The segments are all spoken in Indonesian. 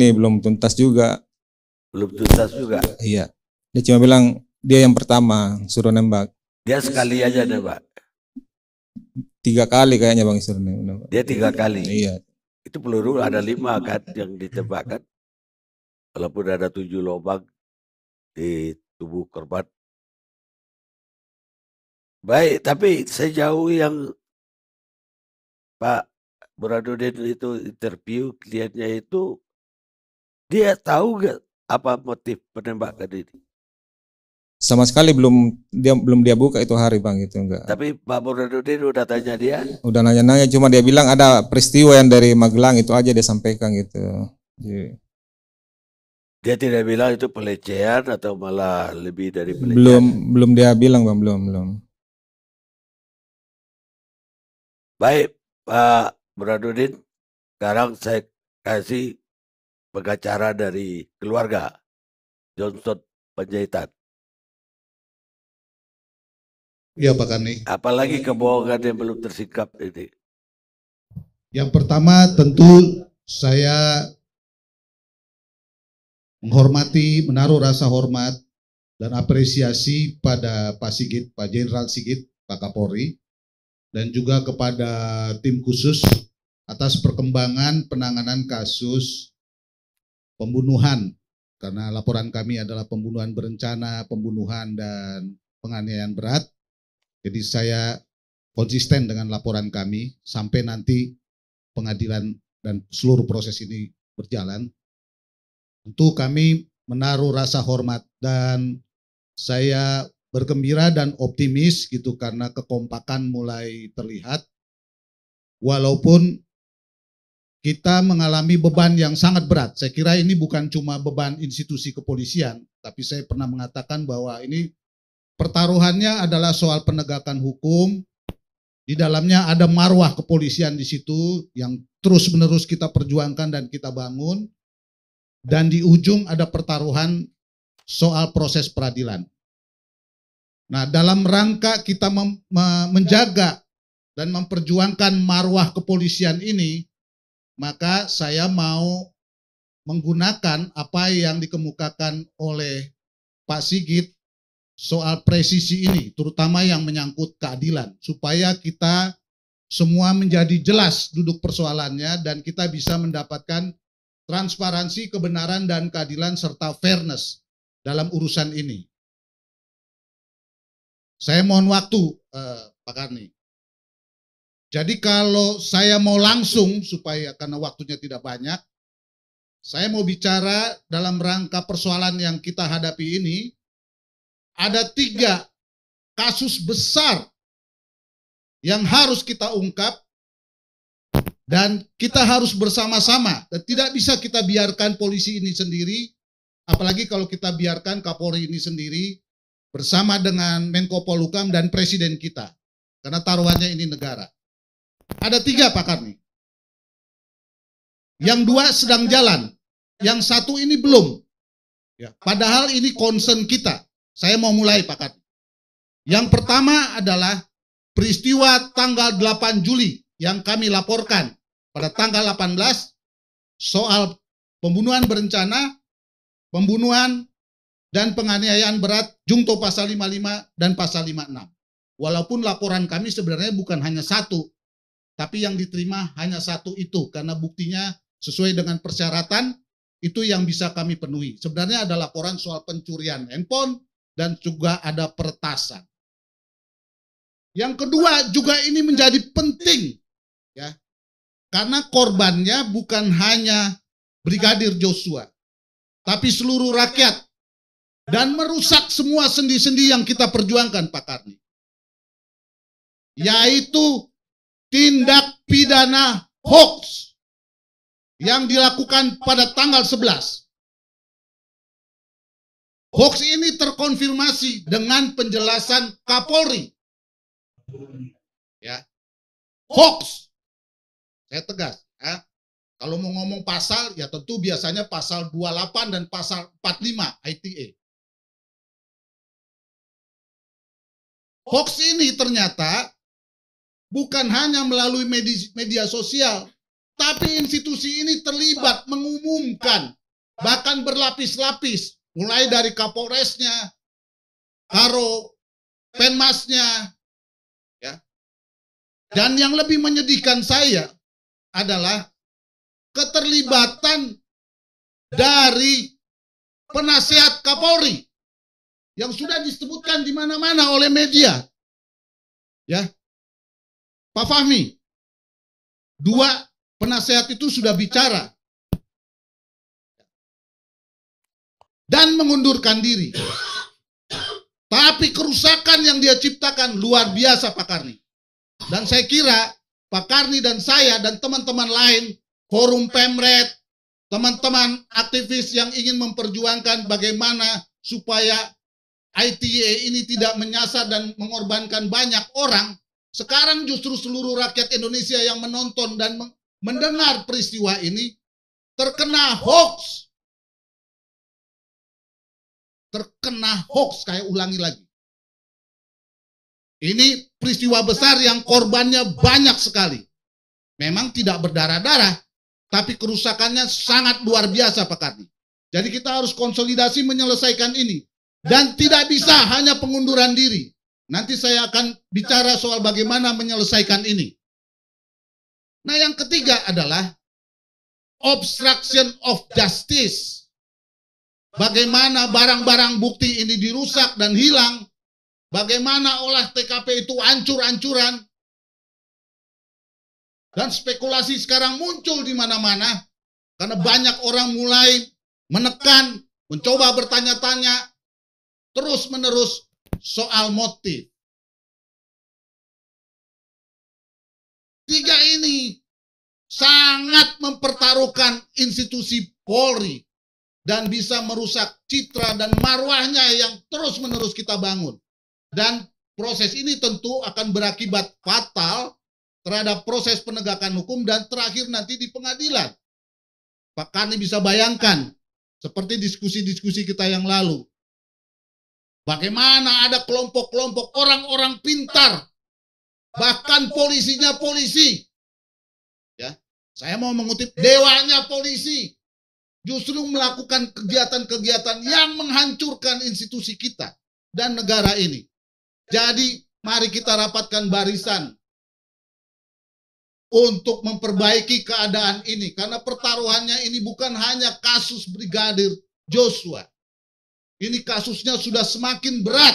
ini belum tuntas juga. Belum tuntas juga. Iya. Dia cuma bilang dia yang pertama suruh nembak. Dia sekali aja deh, Pak. Tiga kali kayaknya bang suruh nembak. Dia tiga kali. Iya. Itu peluru ada lima kan yang ditembakkan, Walaupun ada tujuh lubang di tubuh korban. Baik, tapi sejauh yang Pak Burhanuddin itu interview kliennya itu dia tahu gak apa motif penembakan ini? Sama sekali belum dia belum dia buka itu hari bang itu enggak. Tapi Pak Burhanuddin udah tanya dia. Udah nanya-nanya cuma dia bilang ada peristiwa yang dari Magelang itu aja dia sampaikan gitu. Jadi, dia tidak bilang itu pelecehan atau malah lebih dari pelecehan. Belum belum dia bilang bang belum belum. Baik Pak Burhanuddin, sekarang saya kasih pengacara dari keluarga Johnson Panjaitan. Ya Pak Kani. Apalagi kebohongan yang belum tersikap ini. Yang pertama tentu saya menghormati, menaruh rasa hormat dan apresiasi pada Pak Sigit, Pak Jenderal Sigit, Pak Kapolri, dan juga kepada tim khusus atas perkembangan penanganan kasus pembunuhan karena laporan kami adalah pembunuhan berencana, pembunuhan dan penganiayaan berat. Jadi saya konsisten dengan laporan kami sampai nanti pengadilan dan seluruh proses ini berjalan. Tentu kami menaruh rasa hormat dan saya bergembira dan optimis gitu karena kekompakan mulai terlihat. Walaupun kita mengalami beban yang sangat berat. Saya kira ini bukan cuma beban institusi kepolisian, tapi saya pernah mengatakan bahwa ini pertaruhannya adalah soal penegakan hukum. Di dalamnya ada marwah kepolisian di situ yang terus-menerus kita perjuangkan dan kita bangun. Dan di ujung ada pertaruhan soal proses peradilan. Nah, dalam rangka kita menjaga dan memperjuangkan marwah kepolisian ini, maka saya mau menggunakan apa yang dikemukakan oleh Pak Sigit soal presisi ini, terutama yang menyangkut keadilan, supaya kita semua menjadi jelas duduk persoalannya dan kita bisa mendapatkan transparansi, kebenaran, dan keadilan serta fairness dalam urusan ini. Saya mohon waktu, eh, Pak Karni. Jadi kalau saya mau langsung supaya karena waktunya tidak banyak, saya mau bicara dalam rangka persoalan yang kita hadapi ini, ada tiga kasus besar yang harus kita ungkap dan kita harus bersama-sama dan tidak bisa kita biarkan polisi ini sendiri apalagi kalau kita biarkan Kapolri ini sendiri bersama dengan Menko Polhukam dan presiden kita karena taruhannya ini negara ada tiga pakar nih. Yang dua sedang jalan, yang satu ini belum. Ya, padahal ini concern kita. Saya mau mulai pakar. Yang pertama adalah peristiwa tanggal 8 Juli yang kami laporkan pada tanggal 18 soal pembunuhan berencana, pembunuhan dan penganiayaan berat jungto pasal 55 dan pasal 56. Walaupun laporan kami sebenarnya bukan hanya satu, tapi yang diterima hanya satu itu karena buktinya sesuai dengan persyaratan itu yang bisa kami penuhi. Sebenarnya ada laporan soal pencurian handphone dan juga ada pertasan. Yang kedua juga ini menjadi penting ya. Karena korbannya bukan hanya Brigadir Joshua, tapi seluruh rakyat dan merusak semua sendi-sendi yang kita perjuangkan Pak Karni. Yaitu tindak pidana hoax yang dilakukan pada tanggal 11. Hoax ini terkonfirmasi dengan penjelasan Kapolri. Ya. Hoax. Saya tegas. Ya. Kalau mau ngomong pasal, ya tentu biasanya pasal 28 dan pasal 45 ITE. Hoax ini ternyata bukan hanya melalui media sosial, tapi institusi ini terlibat mengumumkan, bahkan berlapis-lapis, mulai dari Kapolresnya, Haro, Penmasnya, ya. Dan yang lebih menyedihkan saya adalah keterlibatan dari penasehat Kapolri yang sudah disebutkan di mana-mana oleh media. Ya, Pak Fahmi, dua penasehat itu sudah bicara dan mengundurkan diri. Tapi kerusakan yang dia ciptakan luar biasa Pak Karni. Dan saya kira Pak Karni dan saya dan teman-teman lain, forum Pemret, teman-teman aktivis yang ingin memperjuangkan bagaimana supaya ITA e ini tidak menyasar dan mengorbankan banyak orang, sekarang justru seluruh rakyat Indonesia yang menonton dan mendengar peristiwa ini terkena hoax. Terkena hoax, kayak ulangi lagi. Ini peristiwa besar yang korbannya banyak sekali. Memang tidak berdarah-darah, tapi kerusakannya sangat luar biasa Pak Kardi. Jadi kita harus konsolidasi menyelesaikan ini. Dan tidak bisa hanya pengunduran diri. Nanti saya akan bicara soal bagaimana menyelesaikan ini. Nah, yang ketiga adalah obstruction of justice. Bagaimana barang-barang bukti ini dirusak dan hilang? Bagaimana olah TKP itu ancur-ancuran? Dan spekulasi sekarang muncul di mana-mana karena banyak orang mulai menekan, mencoba bertanya-tanya terus-menerus soal motif. Tiga ini sangat mempertaruhkan institusi Polri dan bisa merusak citra dan marwahnya yang terus-menerus kita bangun. Dan proses ini tentu akan berakibat fatal terhadap proses penegakan hukum dan terakhir nanti di pengadilan. Pak Kani bisa bayangkan seperti diskusi-diskusi kita yang lalu Bagaimana ada kelompok-kelompok orang-orang pintar, bahkan polisinya polisi. Ya, saya mau mengutip dewanya polisi justru melakukan kegiatan-kegiatan yang menghancurkan institusi kita dan negara ini. Jadi, mari kita rapatkan barisan untuk memperbaiki keadaan ini karena pertaruhannya ini bukan hanya kasus brigadir Joshua ini kasusnya sudah semakin berat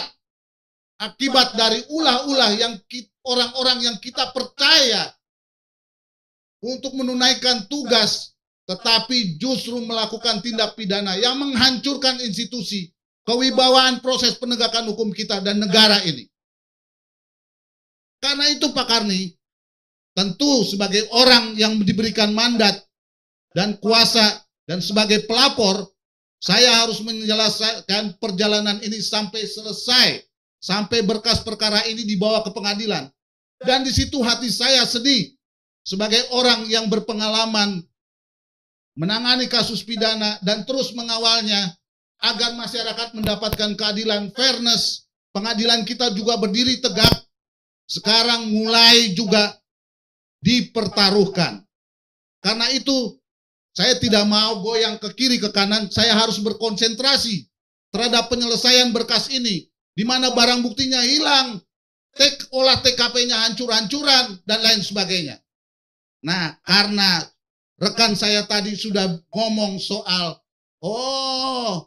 akibat dari ulah-ulah yang orang-orang yang kita percaya untuk menunaikan tugas tetapi justru melakukan tindak pidana yang menghancurkan institusi, kewibawaan proses penegakan hukum kita dan negara ini. Karena itu Pak Karni, tentu sebagai orang yang diberikan mandat dan kuasa dan sebagai pelapor, saya harus menyelesaikan perjalanan ini sampai selesai, sampai berkas perkara ini dibawa ke pengadilan. Dan di situ hati saya sedih sebagai orang yang berpengalaman menangani kasus pidana dan terus mengawalnya agar masyarakat mendapatkan keadilan fairness. Pengadilan kita juga berdiri tegak. Sekarang mulai juga dipertaruhkan. Karena itu saya tidak mau goyang ke kiri ke kanan, saya harus berkonsentrasi terhadap penyelesaian berkas ini di mana barang buktinya hilang, tek olah TKP-nya hancur-hancuran dan lain sebagainya. Nah, karena rekan saya tadi sudah ngomong soal oh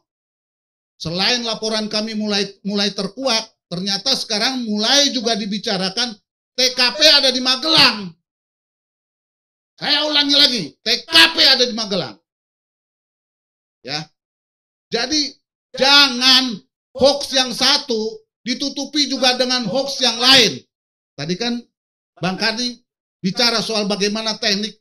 selain laporan kami mulai mulai terkuak, ternyata sekarang mulai juga dibicarakan TKP ada di Magelang. Saya ulangi lagi, TKP ada di Magelang. Ya. Jadi jangan hoax yang satu ditutupi juga dengan hoax yang lain. Tadi kan Bang Kani bicara soal bagaimana teknik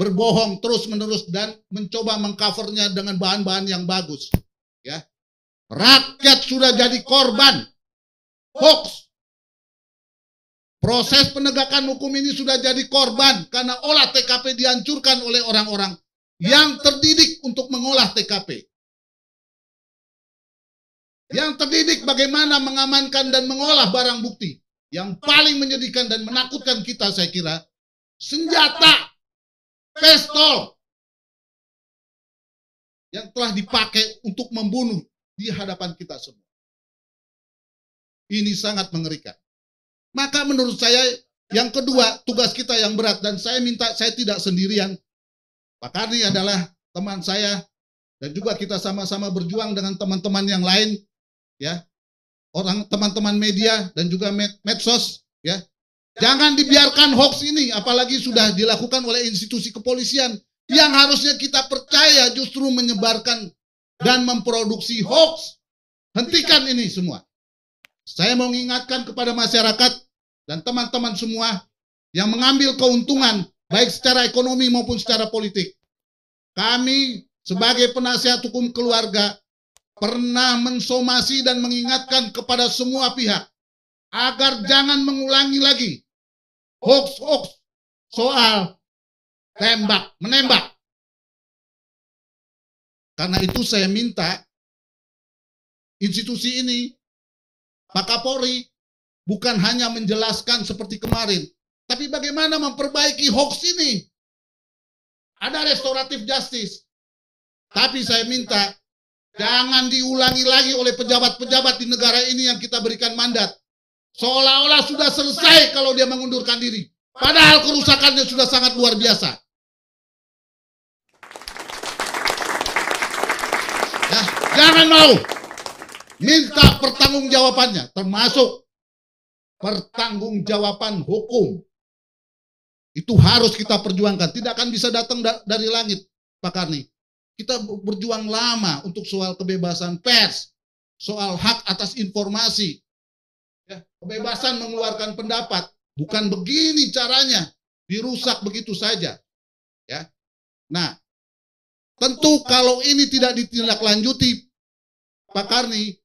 berbohong terus-menerus dan mencoba mengcovernya dengan bahan-bahan yang bagus. Ya. Rakyat sudah jadi korban hoax Proses penegakan hukum ini sudah jadi korban karena olah TKP dihancurkan oleh orang-orang yang terdidik untuk mengolah TKP. Yang terdidik bagaimana mengamankan dan mengolah barang bukti. Yang paling menyedihkan dan menakutkan kita saya kira, senjata, pistol, yang telah dipakai untuk membunuh di hadapan kita semua. Ini sangat mengerikan. Maka menurut saya yang kedua tugas kita yang berat dan saya minta saya tidak sendirian. Pak Karni adalah teman saya dan juga kita sama-sama berjuang dengan teman-teman yang lain ya. Orang teman-teman media dan juga med medsos ya. Jangan dibiarkan hoax ini apalagi sudah dilakukan oleh institusi kepolisian yang harusnya kita percaya justru menyebarkan dan memproduksi hoax. Hentikan ini semua. Saya mau mengingatkan kepada masyarakat dan teman-teman semua yang mengambil keuntungan baik secara ekonomi maupun secara politik. Kami sebagai penasihat hukum keluarga pernah mensomasi dan mengingatkan kepada semua pihak agar jangan mengulangi lagi hoax-hoax soal tembak, menembak. Karena itu saya minta institusi ini Pak Kapolri bukan hanya menjelaskan seperti kemarin, tapi bagaimana memperbaiki hoax ini. Ada restoratif justice. Tapi saya minta jangan diulangi lagi oleh pejabat-pejabat di negara ini yang kita berikan mandat. Seolah-olah sudah selesai kalau dia mengundurkan diri. Padahal kerusakannya sudah sangat luar biasa. Nah, jangan mau. Minta pertanggungjawabannya, termasuk pertanggungjawaban hukum. Itu harus kita perjuangkan. Tidak akan bisa datang da dari langit, Pak Karni. Kita berjuang lama untuk soal kebebasan pers, soal hak atas informasi, ya, kebebasan mengeluarkan pendapat. Bukan begini caranya, dirusak begitu saja. Ya. Nah, tentu kalau ini tidak ditindaklanjuti, Pak Karni,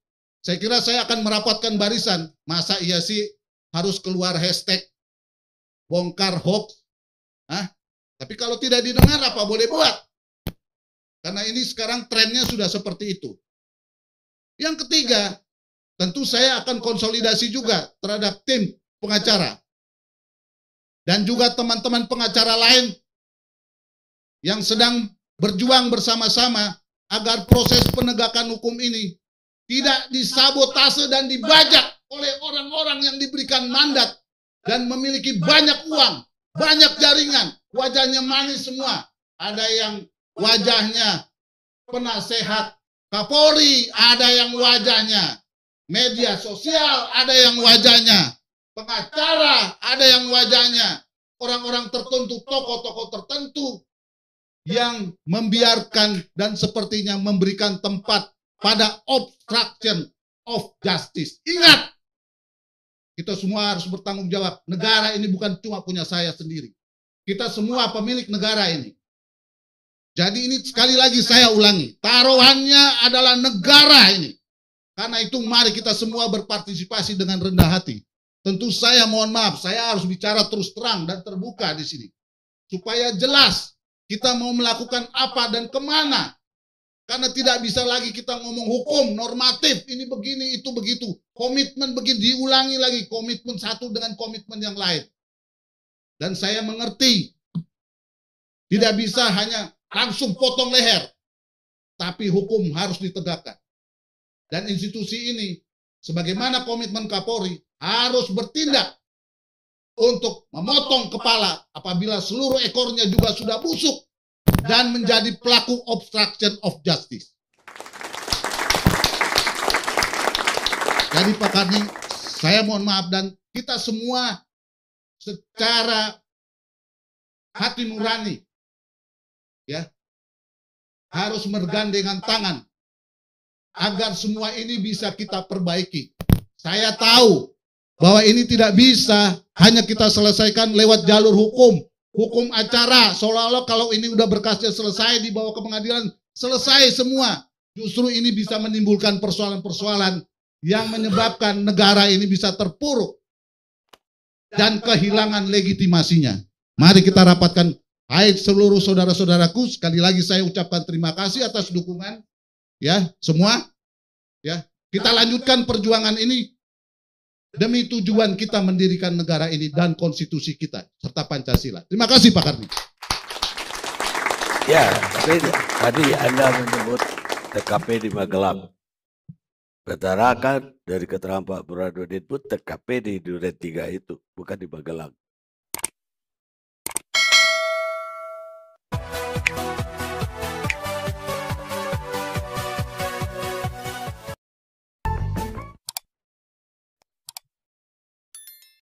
saya kira saya akan merapatkan barisan. Masa iya sih harus keluar hashtag bongkar hoax? Hah? Tapi kalau tidak didengar apa boleh buat? Karena ini sekarang trennya sudah seperti itu. Yang ketiga, tentu saya akan konsolidasi juga terhadap tim pengacara dan juga teman-teman pengacara lain yang sedang berjuang bersama-sama agar proses penegakan hukum ini tidak disabotase dan dibajak oleh orang-orang yang diberikan mandat dan memiliki banyak uang, banyak jaringan, wajahnya manis semua. Ada yang wajahnya penasehat Kapolri, ada yang wajahnya media sosial, ada yang wajahnya pengacara, ada yang wajahnya orang-orang tertentu, tokoh-tokoh tertentu yang membiarkan dan sepertinya memberikan tempat pada obstruction of justice. Ingat, kita semua harus bertanggung jawab. Negara ini bukan cuma punya saya sendiri. Kita semua pemilik negara ini. Jadi ini sekali lagi saya ulangi, taruhannya adalah negara ini. Karena itu mari kita semua berpartisipasi dengan rendah hati. Tentu saya mohon maaf, saya harus bicara terus terang dan terbuka di sini. Supaya jelas kita mau melakukan apa dan kemana karena tidak bisa lagi kita ngomong hukum, normatif, ini begini, itu begitu. Komitmen begini, diulangi lagi. Komitmen satu dengan komitmen yang lain. Dan saya mengerti. Tidak bisa hanya langsung potong leher. Tapi hukum harus ditegakkan. Dan institusi ini, sebagaimana komitmen Kapolri, harus bertindak untuk memotong kepala apabila seluruh ekornya juga sudah busuk dan menjadi pelaku obstruction of justice. Jadi Pak Kardi, saya mohon maaf dan kita semua secara hati nurani ya harus mergandengan tangan agar semua ini bisa kita perbaiki. Saya tahu bahwa ini tidak bisa hanya kita selesaikan lewat jalur hukum, hukum acara seolah-olah kalau ini udah berkasnya selesai dibawa ke pengadilan selesai semua justru ini bisa menimbulkan persoalan-persoalan yang menyebabkan negara ini bisa terpuruk dan kehilangan legitimasinya. Mari kita rapatkan Hai seluruh saudara-saudaraku, sekali lagi saya ucapkan terima kasih atas dukungan ya semua. Ya, kita lanjutkan perjuangan ini demi tujuan kita mendirikan negara ini dan konstitusi kita serta Pancasila. Terima kasih Pak Karni. Ya, tapi tadi Anda menyebut TKP di Magelang. Betarakan kan dari keterangan Pak Purwado pun TKP di Duren 3 itu, bukan di Magelang.